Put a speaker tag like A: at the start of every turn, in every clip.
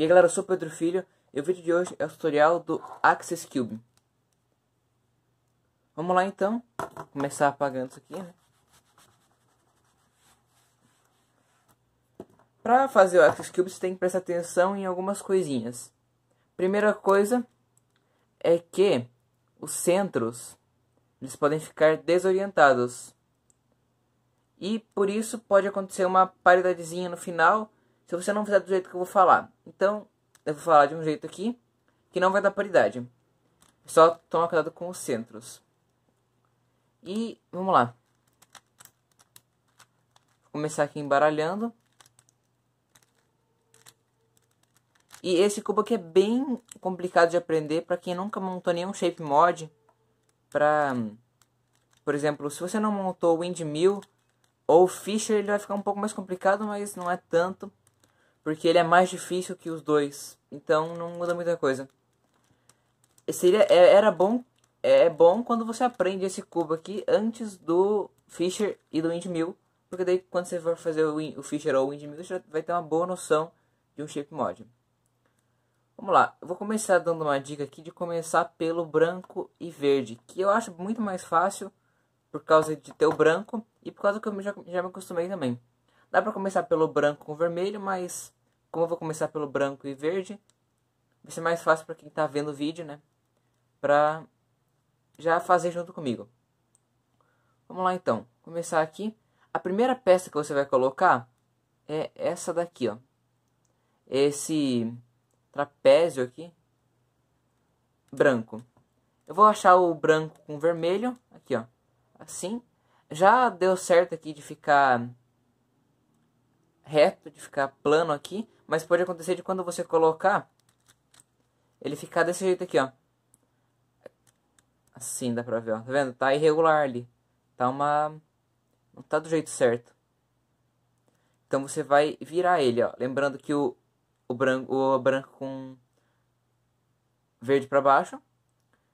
A: E aí galera, eu sou Pedro Filho e o vídeo de hoje é o tutorial do Axis Cube. Vamos lá então, começar apagando isso aqui, né? Para fazer o Axis Cube você tem que prestar atenção em algumas coisinhas. Primeira coisa é que os centros eles podem ficar desorientados. E por isso pode acontecer uma paridadezinha no final se você não fizer do jeito que eu vou falar. Então, eu vou falar de um jeito aqui que não vai dar paridade. Só tomar cuidado com os centros. E vamos lá. Vou começar aqui embaralhando. E esse cubo aqui é bem complicado de aprender para quem nunca montou nenhum shape mod. Pra, por exemplo, se você não montou o Windmill ou Fisher, ele vai ficar um pouco mais complicado, mas não é tanto porque ele é mais difícil que os dois, então não muda muita coisa. Seria, é, era bom, é, é bom quando você aprende esse cubo aqui antes do Fischer e do Windmill, porque daí quando você for fazer o, o Fischer ou o Windmill, você vai ter uma boa noção de um shape mod. Vamos lá, eu vou começar dando uma dica aqui de começar pelo branco e verde, que eu acho muito mais fácil por causa de ter o branco e por causa que eu já, já me acostumei também. Dá pra começar pelo branco com vermelho, mas como eu vou começar pelo branco e verde, vai ser mais fácil para quem está vendo o vídeo, né? Para já fazer junto comigo. Vamos lá então, começar aqui. A primeira peça que você vai colocar é essa daqui, ó. Esse trapézio aqui, branco. Eu vou achar o branco com vermelho, aqui ó, assim. Já deu certo aqui de ficar reto, de ficar plano aqui. Mas pode acontecer de quando você colocar, ele ficar desse jeito aqui, ó. Assim, dá pra ver, ó. Tá vendo? Tá irregular ali. Tá uma... Não tá do jeito certo. Então você vai virar ele, ó. Lembrando que o, o, branco, o branco com verde pra baixo.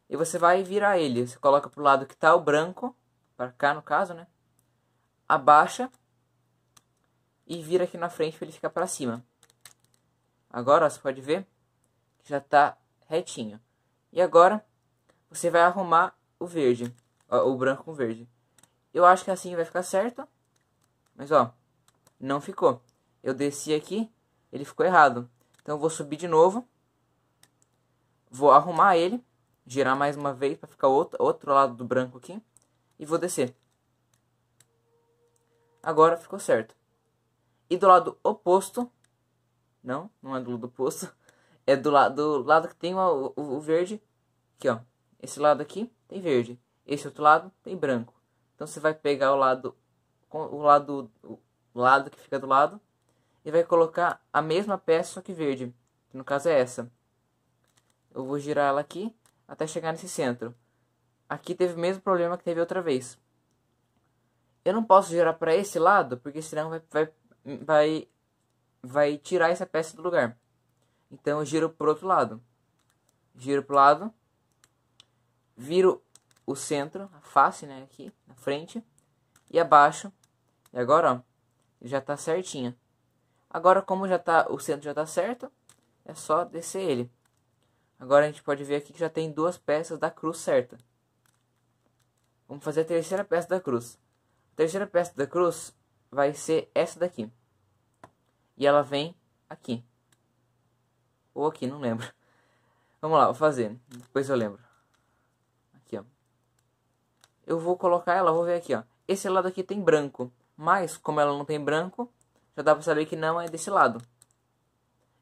A: E você vai virar ele. Você coloca pro lado que tá o branco. Pra cá, no caso, né? Abaixa. E vira aqui na frente pra ele ficar pra cima. Agora ó, você pode ver que já está retinho. E agora você vai arrumar o verde, ó, o branco com verde. Eu acho que é assim vai ficar certo, mas ó, não ficou. Eu desci aqui, ele ficou errado. Então eu vou subir de novo, vou arrumar ele, girar mais uma vez para ficar outro, outro lado do branco aqui e vou descer. Agora ficou certo. E do lado oposto, não, não é do lado do poço. É do lado, do lado que tem o, o, o verde. Aqui, ó. Esse lado aqui tem verde. Esse outro lado tem branco. Então você vai pegar o lado o lado o lado que fica do lado e vai colocar a mesma peça só que verde, que no caso é essa. Eu vou girar ela aqui até chegar nesse centro. Aqui teve o mesmo problema que teve outra vez. Eu não posso girar para esse lado, porque senão vai, vai, vai vai tirar essa peça do lugar. Então eu giro para outro lado. Giro para o lado. Viro o centro, a face, né, aqui na frente e abaixo. E agora, ó, já está certinha. Agora como já tá o centro já está certo, é só descer ele. Agora a gente pode ver aqui que já tem duas peças da cruz certa. Vamos fazer a terceira peça da cruz. A terceira peça da cruz vai ser essa daqui. E ela vem aqui. Ou aqui, não lembro. Vamos lá, vou fazer. Depois eu lembro. Aqui, ó. Eu vou colocar ela, vou ver aqui, ó. Esse lado aqui tem branco. Mas, como ela não tem branco, já dá pra saber que não é desse lado.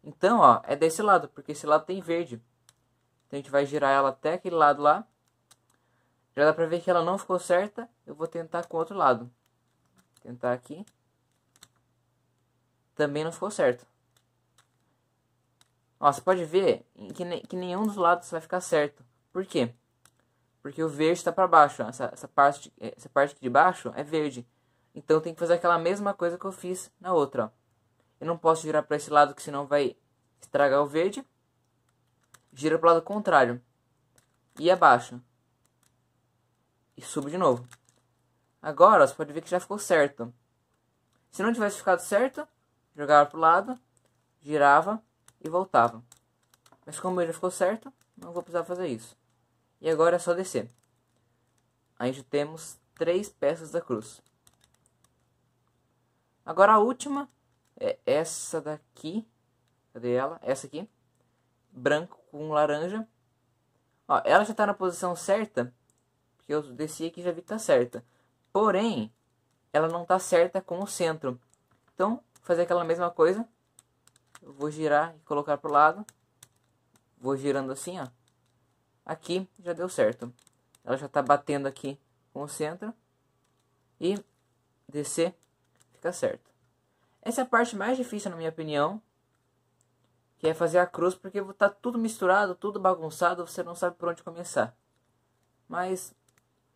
A: Então, ó, é desse lado, porque esse lado tem verde. Então, a gente vai girar ela até aquele lado lá. Já dá pra ver que ela não ficou certa. Eu vou tentar com o outro lado. Tentar aqui também não ficou certo. Ó, você pode ver que, ne que nenhum dos lados vai ficar certo. Por quê? Porque o verde está para baixo. Ó. Essa, essa, parte, eh, essa parte de baixo é verde. Então tem que fazer aquela mesma coisa que eu fiz na outra. Ó. Eu não posso girar para esse lado que senão vai estragar o verde. Gira para o lado contrário. E abaixo. E subo de novo. Agora ó, você pode ver que já ficou certo. Se não tivesse ficado certo, jogava pro lado, girava e voltava. Mas como ele ficou certo, não vou precisar fazer isso. E agora é só descer. Aí já temos três peças da cruz. Agora a última é essa daqui. Cadê ela? Essa aqui. Branco com laranja. Ó, ela já está na posição certa. Porque eu desci aqui e já vi que está certa. Porém, ela não está certa com o centro. Então, fazer aquela mesma coisa. vou girar e colocar pro lado. Vou girando assim, ó. Aqui já deu certo. Ela já tá batendo aqui com o centro. E descer fica certo. Essa é a parte mais difícil, na minha opinião. Que é fazer a cruz, porque tá tudo misturado, tudo bagunçado. Você não sabe por onde começar. Mas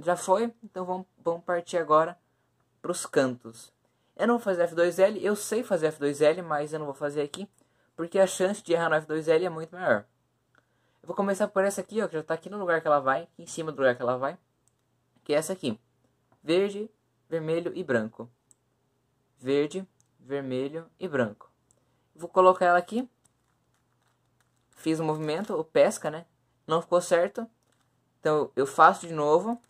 A: já foi, então vamos, vamos partir agora para os cantos. Eu não vou fazer F2L, eu sei fazer F2L, mas eu não vou fazer aqui, porque a chance de errar no F2L é muito maior. Eu vou começar por essa aqui, ó, que já está aqui no lugar que ela vai, em cima do lugar que ela vai, que é essa aqui. Verde, vermelho e branco. Verde, vermelho e branco. Vou colocar ela aqui. Fiz o um movimento, o pesca, né? Não ficou certo. Então, eu faço de novo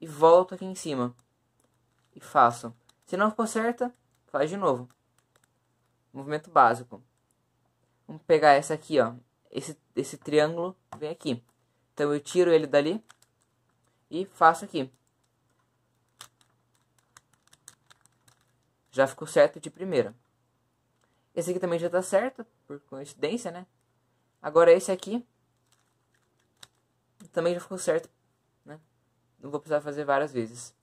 A: e volto aqui em cima. E faço. Se não ficou certa, faz de novo. Movimento básico. Vamos pegar essa aqui, ó. Esse, esse triângulo vem aqui. Então eu tiro ele dali e faço aqui. Já ficou certo de primeira. Esse aqui também já está certo, por coincidência, né? Agora esse aqui também já ficou certo, né? Não vou precisar fazer várias vezes.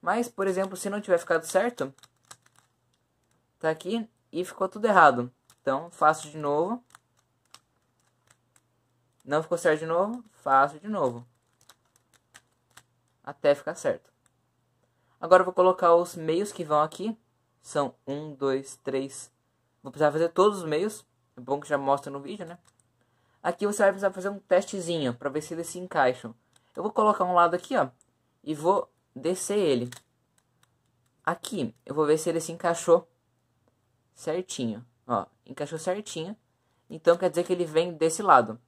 A: Mas, por exemplo, se não tiver ficado certo, tá aqui e ficou tudo errado. Então, faço de novo. Não ficou certo de novo, faço de novo. Até ficar certo. Agora vou colocar os meios que vão aqui. São um dois três Vou precisar fazer todos os meios. É bom que já mostra no vídeo, né? Aqui você vai precisar fazer um testezinho para ver se eles se encaixam. Eu vou colocar um lado aqui, ó. E vou descer ele. Aqui, eu vou ver se ele se encaixou certinho. Ó, encaixou certinho. Então quer dizer que ele vem desse lado.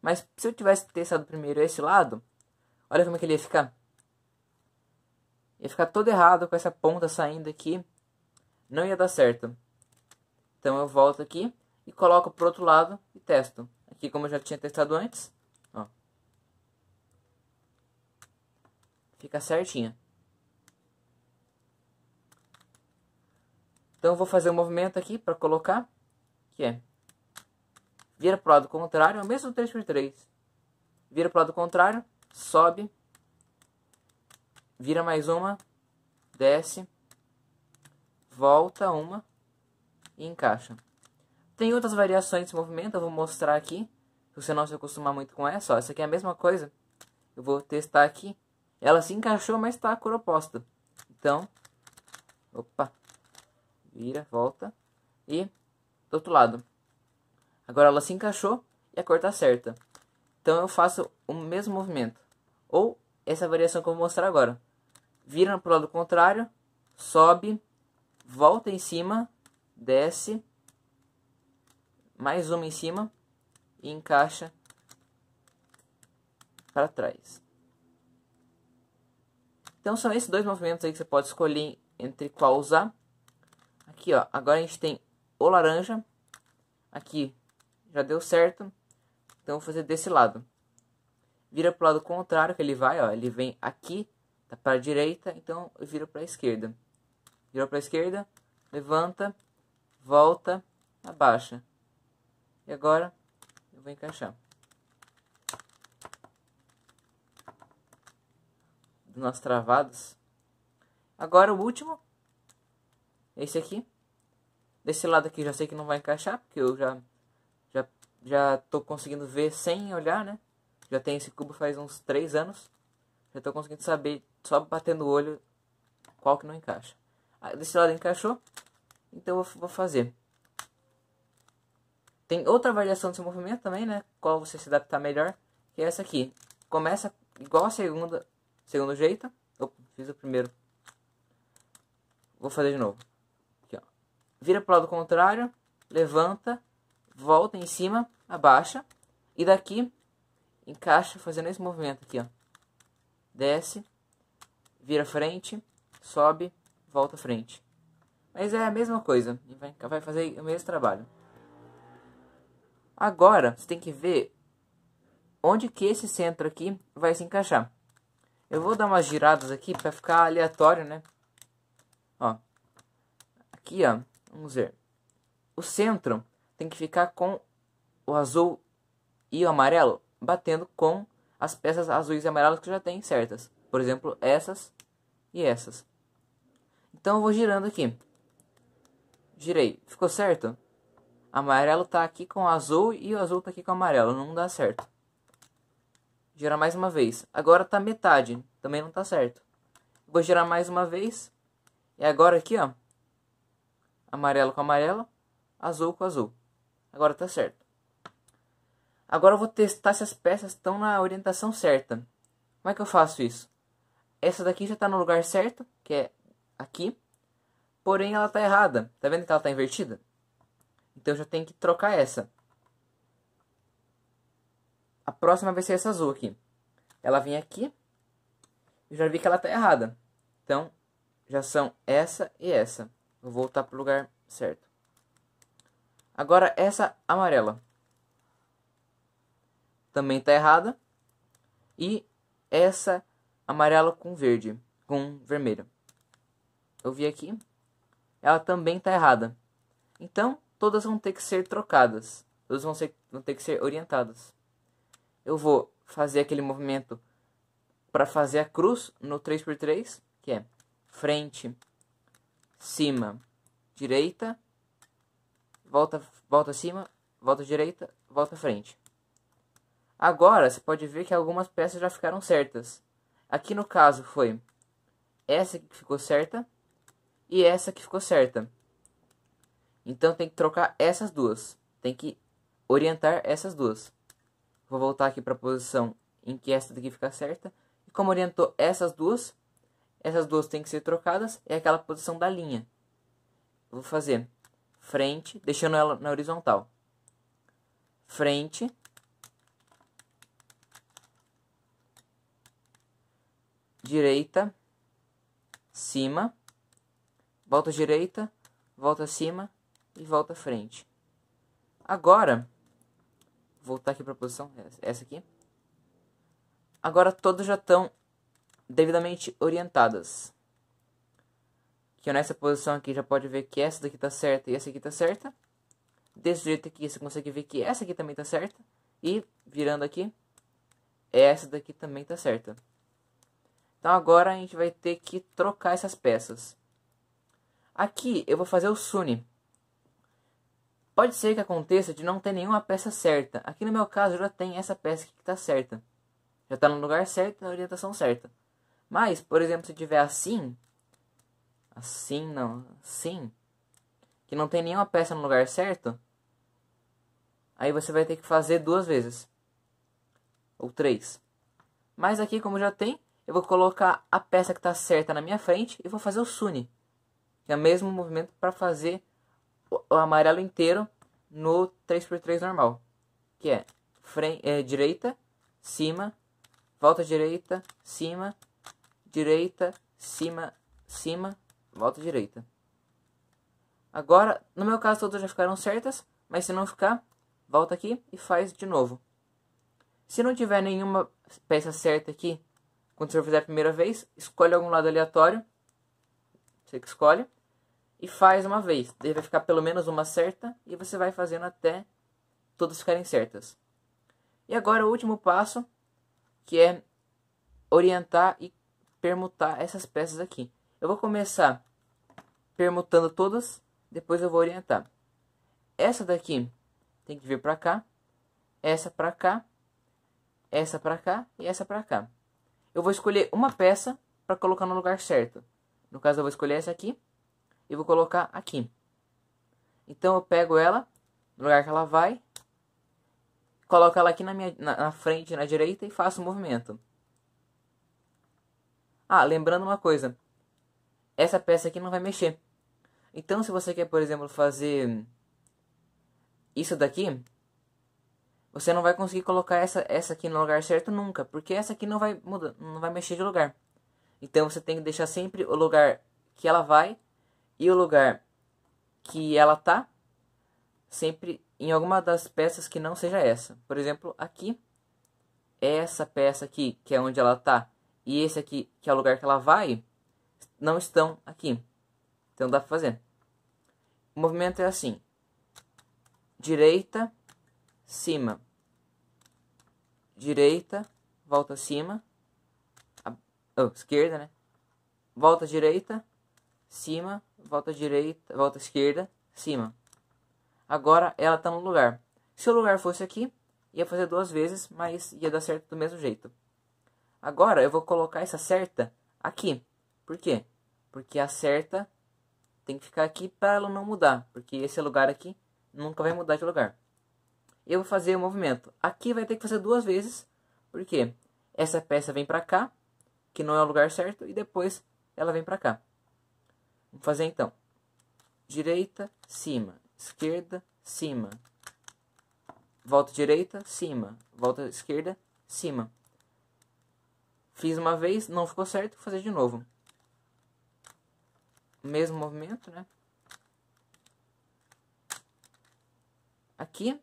A: Mas se eu tivesse testado primeiro esse lado, olha como é que ele ia ficar. Ia ficar todo errado com essa ponta saindo aqui. Não ia dar certo. Então eu volto aqui e coloco pro outro lado e testo. Aqui como eu já tinha testado antes. fica certinha. Então eu vou fazer um movimento aqui para colocar, que é vira para o lado contrário, é o mesmo 3x3. Vira para o lado contrário, sobe, vira mais uma, desce, volta uma e encaixa. Tem outras variações de movimento, eu vou mostrar aqui. Se você não se acostumar muito com essa, ó, essa aqui é a mesma coisa. Eu vou testar aqui ela se encaixou, mas está a cor oposta. Então, opa, vira, volta e do outro lado. Agora ela se encaixou e a cor está certa. Então eu faço o mesmo movimento. Ou essa variação que eu vou mostrar agora. Vira para o lado contrário, sobe, volta em cima, desce, mais uma em cima e encaixa para trás. Então são esses dois movimentos aí que você pode escolher entre qual usar. Aqui, ó, agora a gente tem o laranja. Aqui já deu certo. Então vou fazer desse lado. Vira pro lado contrário que ele vai, ó, ele vem aqui, tá para direita, então eu para a esquerda. Virou para a esquerda, levanta, volta, abaixa. E agora eu vou encaixar. nas travadas Agora o último. Esse aqui. Desse lado aqui já sei que não vai encaixar, porque eu já, já, já tô conseguindo ver sem olhar, né? Já tenho esse cubo faz uns 3 anos. Já tô conseguindo saber, só batendo o olho, qual que não encaixa. Ah, desse lado encaixou, então eu vou fazer. Tem outra variação desse movimento também, né? Qual você se adaptar melhor, que é essa aqui. Começa igual a segunda, Segundo jeito. Eu fiz o primeiro. Vou fazer de novo. Aqui, ó. Vira pro lado contrário. Levanta. Volta em cima. Abaixa. E daqui, encaixa fazendo esse movimento aqui, ó. Desce. Vira frente. Sobe. Volta frente. Mas é a mesma coisa. Vai fazer o mesmo trabalho. Agora, você tem que ver onde que esse centro aqui vai se encaixar. Eu vou dar umas giradas aqui para ficar aleatório, né? Ó. Aqui, ó. Vamos ver. O centro tem que ficar com o azul e o amarelo batendo com as peças azuis e amarelas que já tem certas. Por exemplo, essas e essas. Então eu vou girando aqui. Girei. Ficou certo? Amarelo tá aqui com azul e o azul tá aqui com amarelo. Não dá certo. Girar mais uma vez. Agora tá metade. Também não tá certo. Vou girar mais uma vez. E agora aqui, ó. Amarelo com amarelo. Azul com azul. Agora tá certo. Agora eu vou testar se as peças estão na orientação certa. Como é que eu faço isso? Essa daqui já está no lugar certo, que é aqui. Porém, ela está errada. Tá vendo que ela está invertida? Então, eu já tenho que trocar essa. A próxima vai ser essa azul aqui. Ela vem aqui. Eu já vi que ela tá errada. Então, já são essa e essa. Vou voltar pro lugar certo. Agora, essa amarela. Também tá errada. E essa amarela com verde. Com vermelha. Eu vi aqui. Ela também tá errada. Então, todas vão ter que ser trocadas. Todas vão, ser, vão ter que ser orientadas eu vou fazer aquele movimento para fazer a cruz no 3x3, que é frente, cima, direita, volta, volta cima, volta direita, volta frente. Agora, você pode ver que algumas peças já ficaram certas. Aqui no caso foi essa que ficou certa e essa que ficou certa. Então tem que trocar essas duas. Tem que orientar essas duas. Vou voltar aqui para a posição em que essa daqui fica certa. E como orientou essas duas, essas duas têm que ser trocadas, é aquela posição da linha. Vou fazer frente, deixando ela na horizontal. Frente. Direita. Cima. Volta direita, volta cima e volta frente. Agora, voltar aqui para a posição, essa aqui. Agora todas já estão devidamente orientadas. Que nessa posição aqui já pode ver que essa daqui está certa e essa aqui está certa. Desse jeito aqui você consegue ver que essa aqui também está certa. E virando aqui, essa daqui também está certa. Então agora a gente vai ter que trocar essas peças. Aqui eu vou fazer o Sune. Pode ser que aconteça de não ter nenhuma peça certa. Aqui no meu caso já tem essa peça que está certa. Já está no lugar certo, na orientação certa. Mas, por exemplo, se tiver assim, assim não, assim, que não tem nenhuma peça no lugar certo, aí você vai ter que fazer duas vezes. Ou três. Mas aqui, como já tem, eu vou colocar a peça que está certa na minha frente e vou fazer o sune. Que é o mesmo movimento para fazer o amarelo inteiro no 3x3 normal, que é, frente, é direita, cima, volta direita, cima, direita, cima, cima, volta direita. Agora, no meu caso, todas já ficaram certas, mas se não ficar, volta aqui e faz de novo. Se não tiver nenhuma peça certa aqui, quando você fizer a primeira vez, escolhe algum lado aleatório, você que escolhe, e faz uma vez. Daí vai ficar pelo menos uma certa e você vai fazendo até todas ficarem certas. E agora o último passo, que é orientar e permutar essas peças aqui. Eu vou começar permutando todas, depois eu vou orientar. Essa daqui tem que vir para cá, essa para cá, essa para cá e essa para cá. Eu vou escolher uma peça para colocar no lugar certo. No caso, eu vou escolher essa aqui e vou colocar aqui. Então eu pego ela, no lugar que ela vai, coloco ela aqui na, minha, na, na frente, na direita e faço o movimento. Ah, lembrando uma coisa, essa peça aqui não vai mexer. Então se você quer, por exemplo, fazer isso daqui, você não vai conseguir colocar essa, essa aqui no lugar certo nunca, porque essa aqui não vai mudar, não vai mexer de lugar. Então você tem que deixar sempre o lugar que ela vai e o lugar que ela tá, sempre em alguma das peças que não seja essa. Por exemplo, aqui, essa peça aqui, que é onde ela tá, e esse aqui, que é o lugar que ela vai, não estão aqui. Então dá para fazer. O movimento é assim: direita, cima, direita, volta cima, a, oh, esquerda, né? Volta direita, cima, volta direita, volta esquerda, cima. Agora ela está no lugar. Se o lugar fosse aqui, ia fazer duas vezes, mas ia dar certo do mesmo jeito. Agora eu vou colocar essa certa aqui. Por quê? Porque a certa tem que ficar aqui para ela não mudar, porque esse lugar aqui nunca vai mudar de lugar. Eu vou fazer o movimento. Aqui vai ter que fazer duas vezes, porque essa peça vem para cá, que não é o lugar certo, e depois ela vem para cá. Vamos fazer então. Direita, cima. Esquerda, cima. Volta direita, cima. Volta esquerda, cima. Fiz uma vez, não ficou certo, vou fazer de novo. Mesmo movimento, né? Aqui,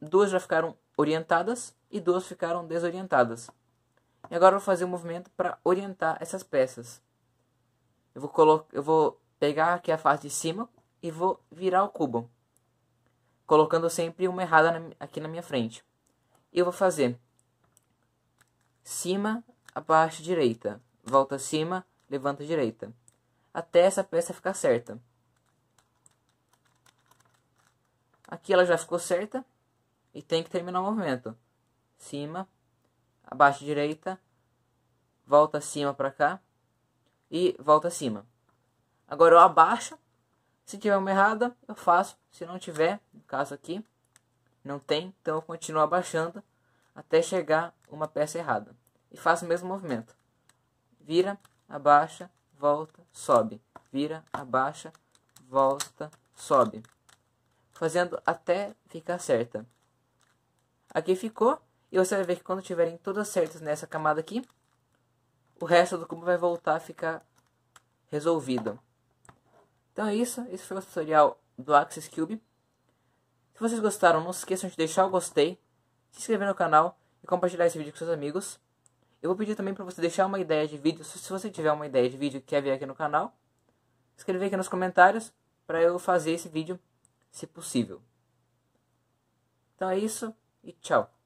A: duas já ficaram orientadas e duas ficaram desorientadas. E agora vou fazer o um movimento para orientar essas peças. Eu vou, colocar, eu vou pegar aqui a face de cima e vou virar o cubo. Colocando sempre uma errada na, aqui na minha frente. E eu vou fazer. Cima, abaixo, direita. Volta acima, levanta direita. Até essa peça ficar certa. Aqui ela já ficou certa. E tem que terminar o movimento. Cima, abaixo direita, volta acima para cá, e volta acima. Agora eu abaixo. Se tiver uma errada, eu faço. Se não tiver, no caso aqui, não tem. Então eu continuo abaixando até chegar uma peça errada. E faço o mesmo movimento. Vira, abaixa, volta, sobe. Vira, abaixa, volta, sobe. Fazendo até ficar certa. Aqui ficou. E você vai ver que quando tiverem todas certas nessa camada aqui, o resto do cubo vai voltar a ficar resolvido. Então é isso, esse foi o tutorial do Axis Cube. Se vocês gostaram, não se esqueçam de deixar o gostei, se inscrever no canal e compartilhar esse vídeo com seus amigos. Eu vou pedir também para você deixar uma ideia de vídeo, se você tiver uma ideia de vídeo que quer vir aqui no canal, escrever aqui nos comentários para eu fazer esse vídeo, se possível. Então é isso e tchau.